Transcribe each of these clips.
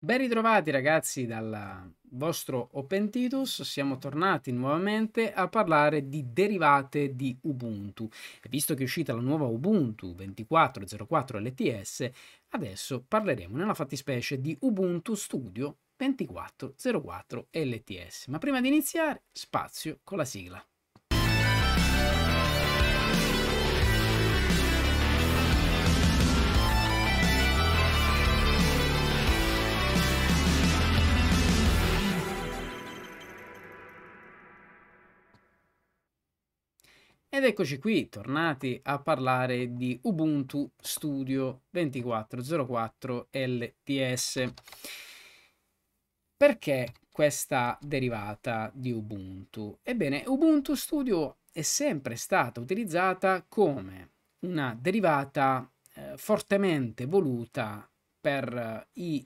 Ben ritrovati ragazzi dal vostro Open Titus, siamo tornati nuovamente a parlare di derivate di Ubuntu. visto che è uscita la nuova Ubuntu 24.04 LTS, adesso parleremo nella fattispecie di Ubuntu Studio 24.04 LTS. Ma prima di iniziare, spazio con la sigla. Ed eccoci qui, tornati a parlare di Ubuntu Studio 2404 LTS. Perché questa derivata di Ubuntu? Ebbene, Ubuntu Studio è sempre stata utilizzata come una derivata eh, fortemente voluta per eh, i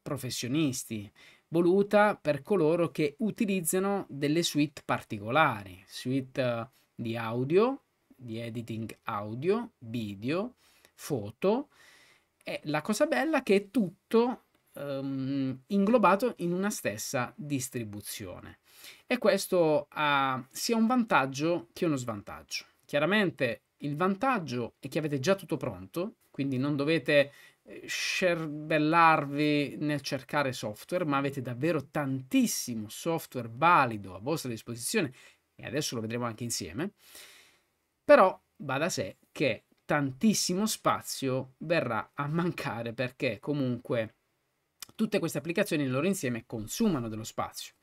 professionisti, voluta per coloro che utilizzano delle suite particolari, suite eh, di audio, di editing audio, video, foto. E la cosa bella è che è tutto um, inglobato in una stessa distribuzione. E questo ha sia un vantaggio che uno svantaggio. Chiaramente il vantaggio è che avete già tutto pronto, quindi non dovete eh, scerbellarvi nel cercare software, ma avete davvero tantissimo software valido a vostra disposizione e adesso lo vedremo anche insieme, però va da sé che tantissimo spazio verrà a mancare perché comunque tutte queste applicazioni nel loro insieme consumano dello spazio.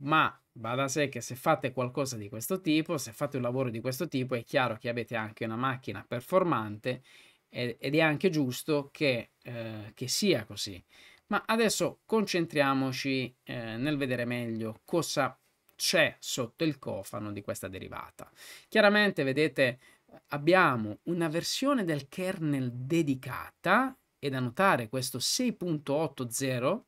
Ma va da sé che se fate qualcosa di questo tipo, se fate un lavoro di questo tipo, è chiaro che avete anche una macchina performante ed è anche giusto che, eh, che sia così. Ma adesso concentriamoci eh, nel vedere meglio cosa c'è sotto il cofano di questa derivata. Chiaramente, vedete, abbiamo una versione del kernel dedicata, e da notare questo 6.80,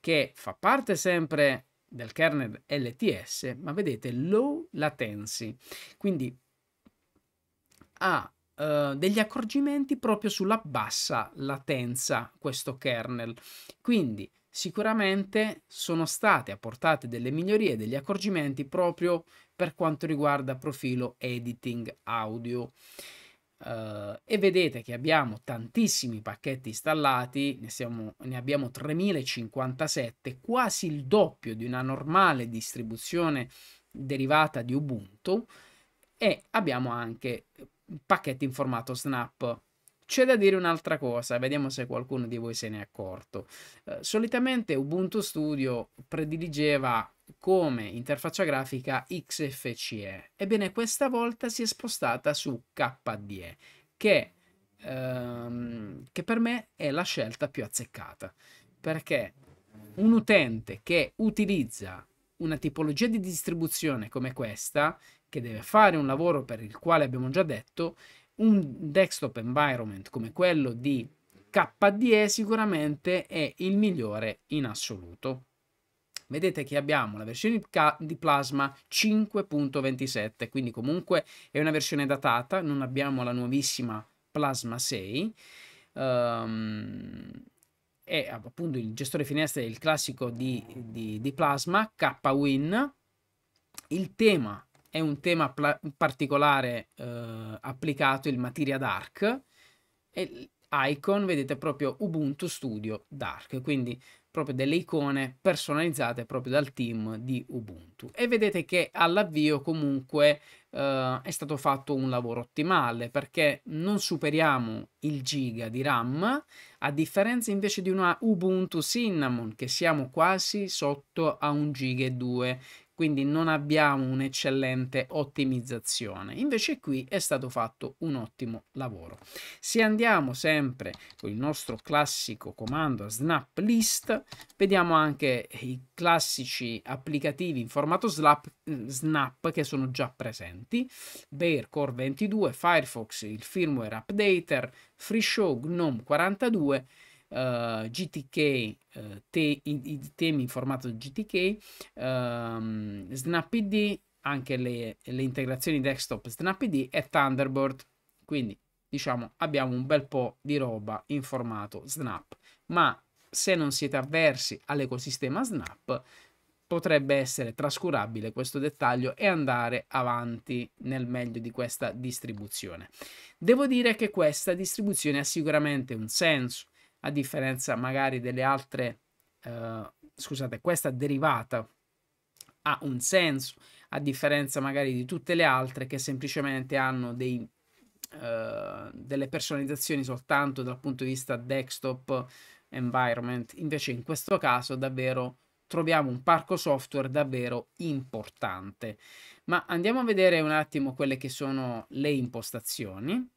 che fa parte sempre del kernel LTS, ma vedete low latency, quindi ha eh, degli accorgimenti proprio sulla bassa latenza questo kernel. Quindi sicuramente sono state apportate delle migliorie e degli accorgimenti proprio per quanto riguarda profilo editing audio. Uh, e vedete che abbiamo tantissimi pacchetti installati, ne, siamo, ne abbiamo 3057, quasi il doppio di una normale distribuzione derivata di Ubuntu e abbiamo anche pacchetti in formato snap c'è da dire un'altra cosa, vediamo se qualcuno di voi se ne è accorto. Eh, solitamente Ubuntu Studio prediligeva come interfaccia grafica XFCE, ebbene questa volta si è spostata su KDE, che, ehm, che per me è la scelta più azzeccata, perché un utente che utilizza una tipologia di distribuzione come questa, che deve fare un lavoro per il quale abbiamo già detto, un desktop environment come quello di KDE sicuramente è il migliore in assoluto. Vedete che abbiamo la versione di Plasma 5.27, quindi comunque è una versione datata, non abbiamo la nuovissima Plasma 6. Um, ehm, è appunto il gestore finestre, il classico di, di, di Plasma, KWin. Il tema è un tema particolare eh, applicato, il Materia Dark, e icon vedete proprio Ubuntu Studio Dark, quindi proprio delle icone personalizzate proprio dal team di Ubuntu. E vedete che all'avvio comunque eh, è stato fatto un lavoro ottimale perché non superiamo il giga di RAM, a differenza invece di una Ubuntu Cinnamon che siamo quasi sotto a un giga e due quindi non abbiamo un'eccellente ottimizzazione. Invece qui è stato fatto un ottimo lavoro. Se andiamo sempre con il nostro classico comando snap list, vediamo anche i classici applicativi in formato slap, eh, snap che sono già presenti. Bear Core 22, Firefox, il firmware updater, FreeShow, GNOME 42 uh, eh, GTK, uh, eh, te, i, i, temi in formato GTK, um, ehm, SnapPD, anche le, le integrazioni desktop SnapPD e Thunderbird. Quindi diciamo abbiamo un bel po' di roba in formato Snap, ma se non siete avversi all'ecosistema Snap potrebbe essere trascurabile questo dettaglio e andare avanti nel meglio di questa distribuzione. Devo dire che questa distribuzione ha sicuramente un senso, a differenza magari delle altre, eh, scusate, questa derivata ha un senso, a differenza magari di tutte le altre che semplicemente hanno dei, eh, delle personalizzazioni soltanto dal punto di vista desktop environment. Invece in questo caso davvero troviamo un parco software davvero importante. Ma andiamo a vedere un attimo quelle che sono le impostazioni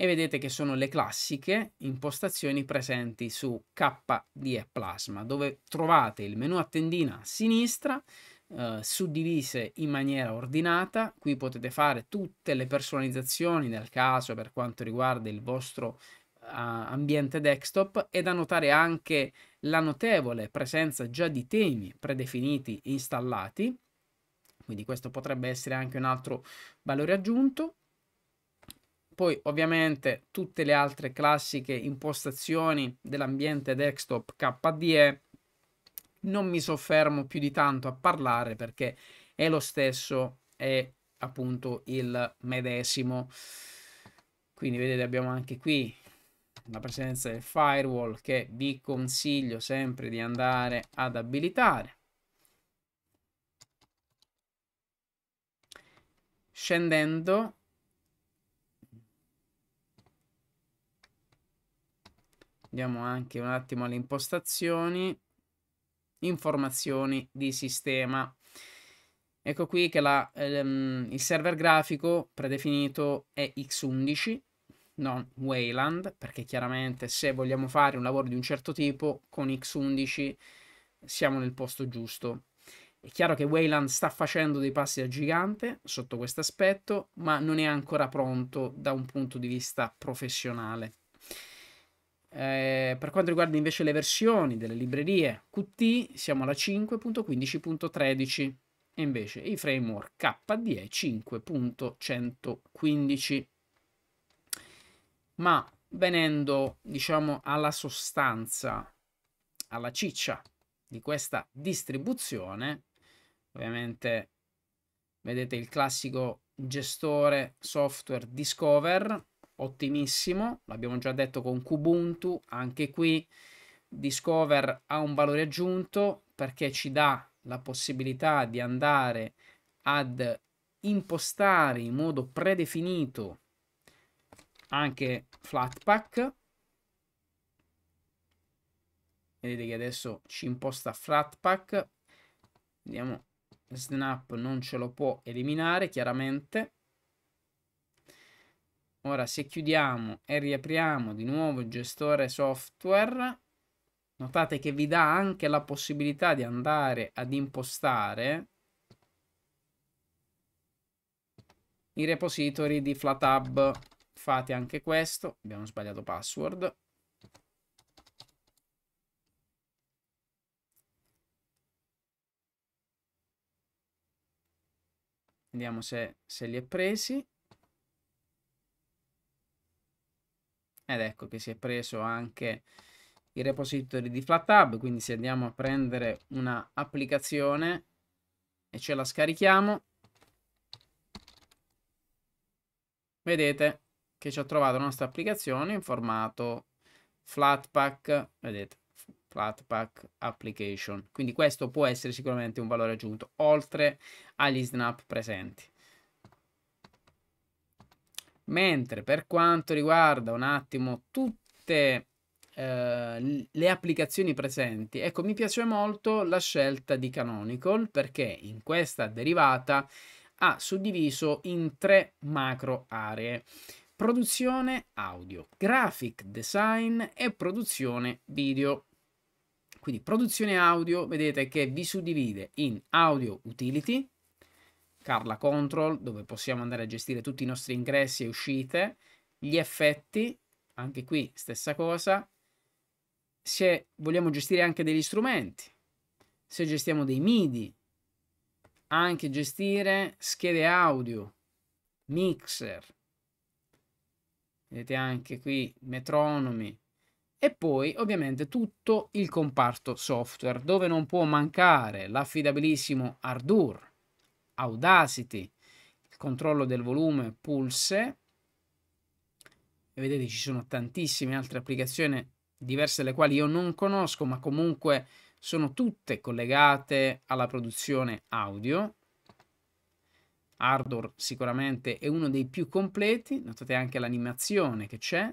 e vedete che sono le classiche impostazioni presenti su KDE Plasma dove trovate il menu a tendina a sinistra eh, suddivise in maniera ordinata qui potete fare tutte le personalizzazioni nel caso per quanto riguarda il vostro eh, ambiente desktop e da notare anche la notevole presenza già di temi predefiniti installati quindi questo potrebbe essere anche un altro valore aggiunto poi ovviamente tutte le altre classiche impostazioni dell'ambiente desktop KDE non mi soffermo più di tanto a parlare perché è lo stesso, è appunto il medesimo. Quindi vedete abbiamo anche qui la presenza del firewall che vi consiglio sempre di andare ad abilitare. Scendendo Andiamo anche un attimo alle impostazioni. Informazioni di sistema. Ecco qui che la, ehm, il server grafico predefinito è X11, non Wayland, perché chiaramente se vogliamo fare un lavoro di un certo tipo, con X11 siamo nel posto giusto. È chiaro che Wayland sta facendo dei passi da gigante sotto questo aspetto, ma non è ancora pronto da un punto di vista professionale. Eh, per quanto riguarda invece le versioni delle librerie Qt, siamo alla 5.15.13 e invece i framework KDE 5.115. Ma venendo, diciamo, alla sostanza, alla ciccia di questa distribuzione, ovviamente vedete il classico gestore software Discover ottimissimo, l'abbiamo già detto con Kubuntu, anche qui Discover ha un valore aggiunto perché ci dà la possibilità di andare ad impostare in modo predefinito anche Flatpak. Vedete che adesso ci imposta Flatpak. Vediamo, Snap non ce lo può eliminare chiaramente. Ora se chiudiamo e riapriamo di nuovo il gestore software, notate che vi dà anche la possibilità di andare ad impostare i repository di FlatHub. Fate anche questo, abbiamo sbagliato password. Vediamo se, se li è presi. ed ecco che si è preso anche il repository di FlatHub, quindi se andiamo a prendere una applicazione e ce la scarichiamo, vedete che ci ha trovato la nostra applicazione in formato Flatpak, vedete, Flatpak Application. Quindi questo può essere sicuramente un valore aggiunto, oltre agli snap presenti. Mentre per quanto riguarda un attimo tutte eh, le applicazioni presenti, ecco mi piace molto la scelta di Canonical perché in questa derivata ha suddiviso in tre macro aree. Produzione audio, graphic design e produzione video. Quindi produzione audio, vedete che vi suddivide in audio utility, Carla Control, dove possiamo andare a gestire tutti i nostri ingressi e uscite, gli effetti, anche qui stessa cosa, se vogliamo gestire anche degli strumenti, se gestiamo dei MIDI, anche gestire schede audio, mixer, vedete anche qui metronomi, e poi ovviamente tutto il comparto software, dove non può mancare l'affidabilissimo Ardour, Audacity, il controllo del volume Pulse, e vedete ci sono tantissime altre applicazioni diverse delle quali io non conosco, ma comunque sono tutte collegate alla produzione audio. Ardor sicuramente è uno dei più completi, notate anche l'animazione che c'è,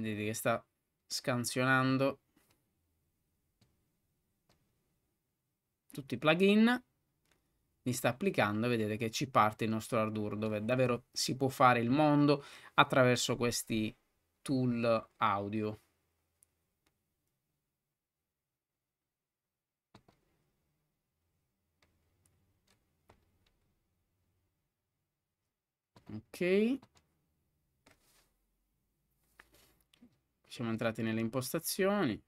Vedete che sta scansionando tutti i plugin. mi sta applicando, vedete che ci parte il nostro Arduino dove davvero si può fare il mondo attraverso questi tool audio. Ok. Siamo entrati nelle impostazioni.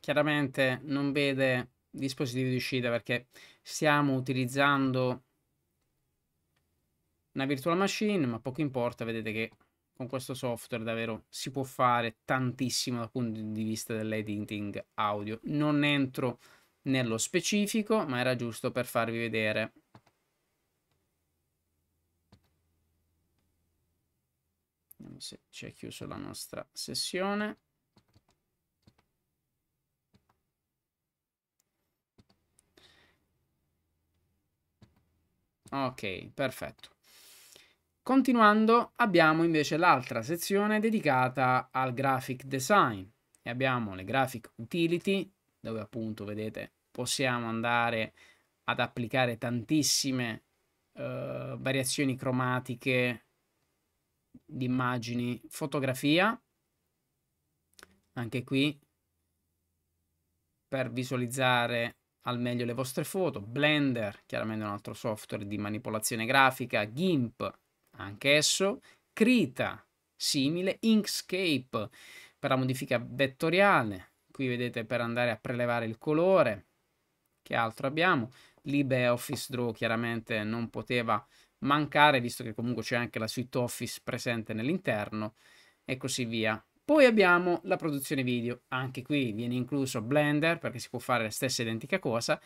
chiaramente non vede dispositivi di uscita perché stiamo utilizzando una virtual machine ma poco importa vedete che con questo software davvero si può fare tantissimo dal punto di vista dell'editing audio. Non entro nello specifico, ma era giusto per farvi vedere. Vediamo se ci è chiuso la nostra sessione. Ok, perfetto. Continuando abbiamo invece l'altra sezione dedicata al graphic design e abbiamo le graphic utility dove appunto vedete possiamo andare ad applicare tantissime eh, variazioni cromatiche di immagini, fotografia, anche qui per visualizzare al meglio le vostre foto, Blender, chiaramente un altro software di manipolazione grafica, GIMP, anch'esso, Krita, simile, Inkscape per la modifica vettoriale, qui vedete per andare a prelevare il colore, che altro abbiamo? LibreOffice Draw chiaramente non poteva mancare, visto che comunque c'è anche la suite Office presente nell'interno, e così via. Poi abbiamo la produzione video, anche qui viene incluso Blender perché si può fare la stessa identica cosa,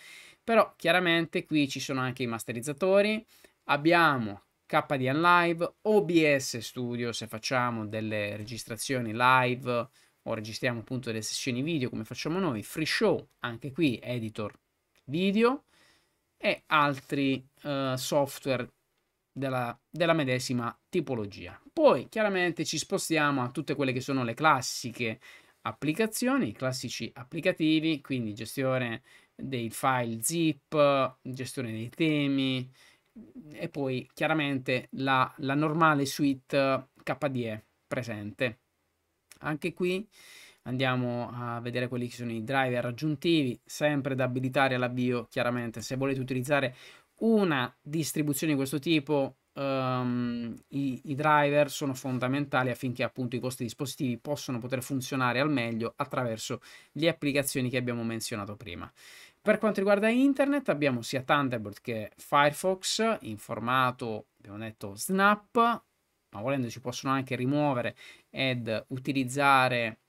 però chiaramente qui ci sono anche i masterizzatori, abbiamo KDN Live, OBS Studio se facciamo delle registrazioni live o registriamo appunto delle sessioni video come facciamo noi, Free Show, anche qui editor video e altri uh, software della, della, medesima tipologia. Poi chiaramente ci spostiamo a tutte quelle che sono le classiche applicazioni, i classici applicativi, quindi gestione dei file zip, gestione dei temi, e poi chiaramente la, la normale suite eh, KDE presente. Anche qui andiamo a vedere quelli che sono i driver aggiuntivi, sempre da abilitare all'avvio, chiaramente se volete utilizzare una distribuzione di questo tipo um, i, i, driver sono fondamentali affinché appunto i vostri dispositivi possano poter funzionare al meglio attraverso le applicazioni che abbiamo menzionato prima. Per quanto riguarda internet abbiamo sia Thunderbird che Firefox in formato, abbiamo detto, Snap, ma volendo si possono anche rimuovere ed utilizzare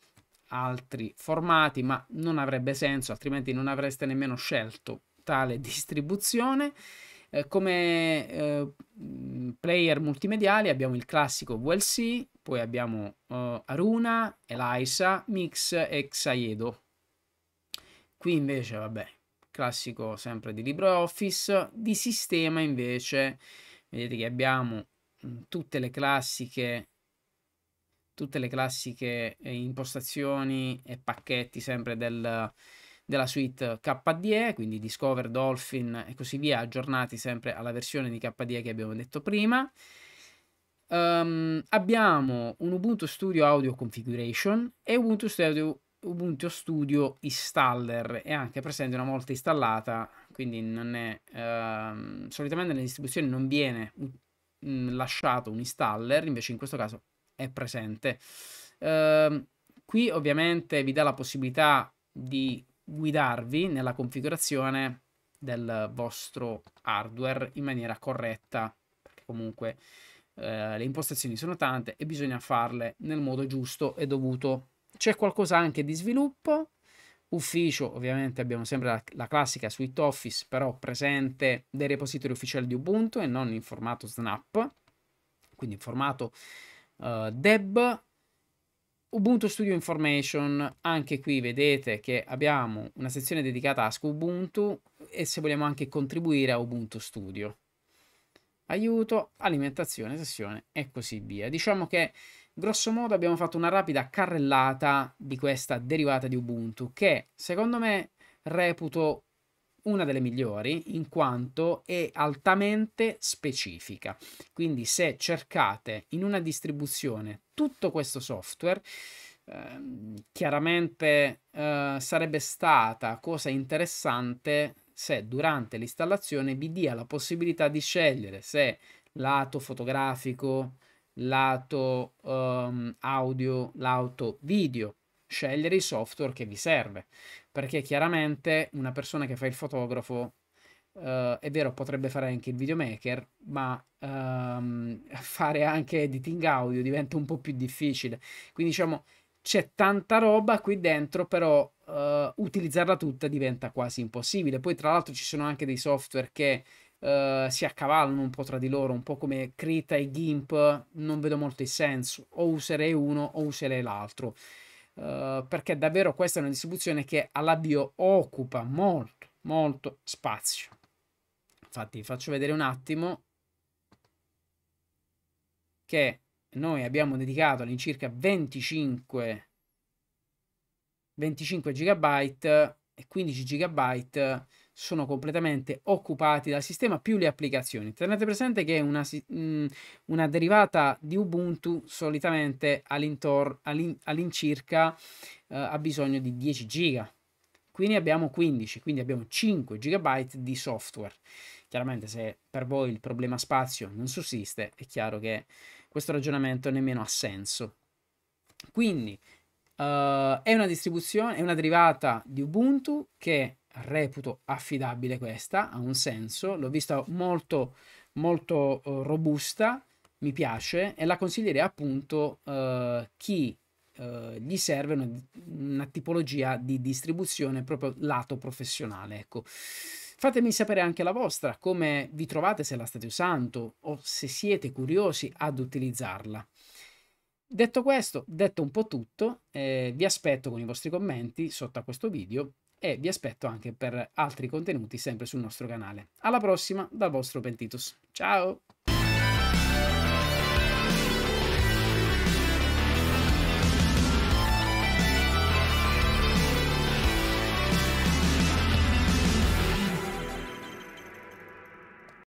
altri formati, ma non avrebbe senso, altrimenti non avreste nemmeno scelto tale distribuzione. Eh, come eh, player multimediali abbiamo il classico VLC, poi abbiamo eh, Aruna, Elisa, Mix e Xaedo. Qui invece, vabbè, classico sempre di LibreOffice. Di sistema invece vedete che abbiamo tutte le classiche tutte le classiche eh, impostazioni e pacchetti sempre del, della suite KDE, quindi Discover, Dolphin e così via, aggiornati sempre alla versione di KDE che abbiamo detto prima. Um, abbiamo un Ubuntu Studio Audio Configuration e Ubuntu Studio Ubuntu Studio Installer è anche presente una volta installata, quindi non è, ehm, solitamente nelle distribuzioni non viene mm, lasciato un installer, invece in questo caso è presente. Ehm, qui ovviamente vi dà la possibilità di guidarvi nella configurazione del vostro hardware in maniera corretta, perché comunque eh, le impostazioni sono tante e bisogna farle nel modo giusto e dovuto. C'è qualcosa anche di sviluppo, ufficio, ovviamente abbiamo sempre la, la, classica suite Office, però presente dei repository ufficiali di Ubuntu e non in formato Snap, quindi in formato uh, Deb. Ubuntu Studio Information, anche qui vedete che abbiamo una sezione dedicata a Ubuntu e se vogliamo anche contribuire a Ubuntu Studio. Aiuto, alimentazione, sessione e così via. Diciamo che grosso modo abbiamo fatto una rapida carrellata di questa derivata di Ubuntu che secondo me reputo una delle migliori in quanto è altamente specifica. Quindi se cercate in una distribuzione tutto questo software, ehm, chiaramente eh, sarebbe stata cosa interessante se durante l'installazione vi dia la possibilità di scegliere se lato fotografico, lato um, audio, lato video. Scegliere il software che vi serve, perché chiaramente una persona che fa il fotografo Uh, è vero, potrebbe fare anche il videomaker, ma um, fare anche editing audio diventa un po' più difficile. Quindi diciamo c'è tanta roba qui dentro, però uh, utilizzarla tutta diventa quasi impossibile. Poi tra l'altro ci sono anche dei software che eh, si accavallano un po' tra di loro, un po' come Krita e Gimp, non vedo molto il senso. O userei uno o userei l'altro. Uh, perché davvero questa è una distribuzione che all'avvio occupa molto, molto spazio. Infatti, vi faccio vedere un attimo che noi abbiamo dedicato all'incirca 25, 25 GB e 15 GB sono completamente occupati dal sistema più le applicazioni. Tenete presente che una, mm, una derivata di Ubuntu solitamente all'incirca eh, ha bisogno di 10 giga. Qui ne abbiamo 15, quindi abbiamo 5 GB di software. Chiaramente se per voi il problema spazio non sussiste, è chiaro che questo ragionamento nemmeno ha senso. Quindi Uh, è una distribuzione, è una derivata di Ubuntu che reputo affidabile questa, ha un senso, l'ho vista molto, molto uh, robusta, mi piace e la consiglierei appunto uh, chi uh, gli serve una, una, tipologia di distribuzione proprio lato professionale. Ecco. Fatemi sapere anche la vostra, come vi trovate se la state usando o se siete curiosi ad utilizzarla. Detto questo, detto un po' tutto, eh, vi aspetto con i vostri commenti sotto a questo video e vi aspetto anche per altri contenuti sempre sul nostro canale. Alla prossima dal vostro Pentitus. Ciao!